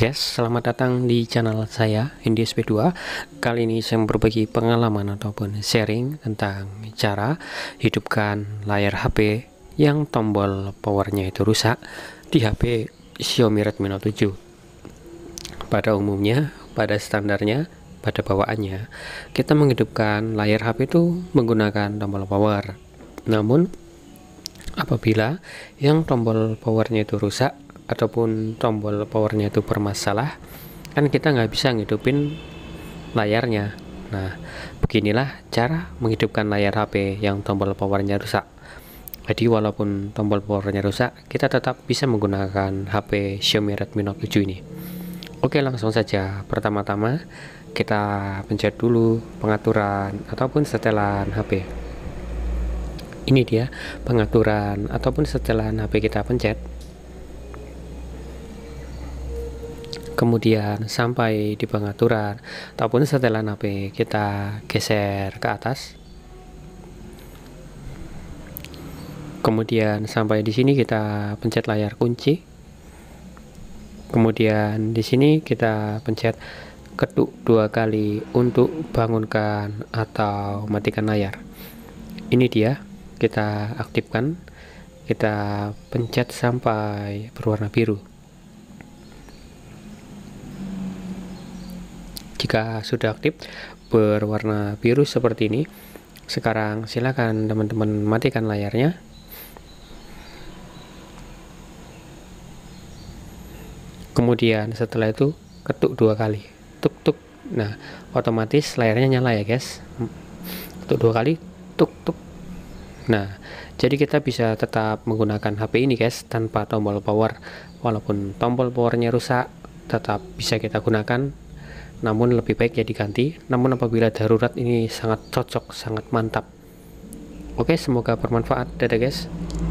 Guys, selamat datang di channel saya, Indie SP2 Kali ini saya berbagi pengalaman ataupun sharing tentang cara hidupkan layar HP yang tombol powernya itu rusak di HP Xiaomi Redmi Note 7 Pada umumnya, pada standarnya, pada bawaannya kita menghidupkan layar HP itu menggunakan tombol power namun apabila yang tombol powernya itu rusak ataupun tombol powernya itu bermasalah kan kita nggak bisa ngidupin layarnya nah beginilah cara menghidupkan layar HP yang tombol powernya rusak jadi walaupun tombol powernya rusak kita tetap bisa menggunakan HP Xiaomi Redmi Note 7 ini oke langsung saja pertama-tama kita pencet dulu pengaturan ataupun setelan HP ini dia pengaturan ataupun setelan HP kita pencet kemudian sampai di pengaturan ataupun setelan HP kita geser ke atas kemudian sampai di sini kita pencet layar kunci kemudian di sini kita pencet ketuk dua kali untuk bangunkan atau matikan layar ini dia kita aktifkan kita pencet sampai berwarna biru jika sudah aktif berwarna biru seperti ini sekarang silakan teman-teman matikan layarnya kemudian setelah itu ketuk dua kali tuk tuk nah otomatis layarnya nyala ya guys ketuk dua kali tuk tuk nah jadi kita bisa tetap menggunakan HP ini guys tanpa tombol power walaupun tombol powernya rusak tetap bisa kita gunakan namun lebih baik ya ganti. Namun apabila darurat ini sangat cocok, sangat mantap. Oke, semoga bermanfaat. Dadah guys.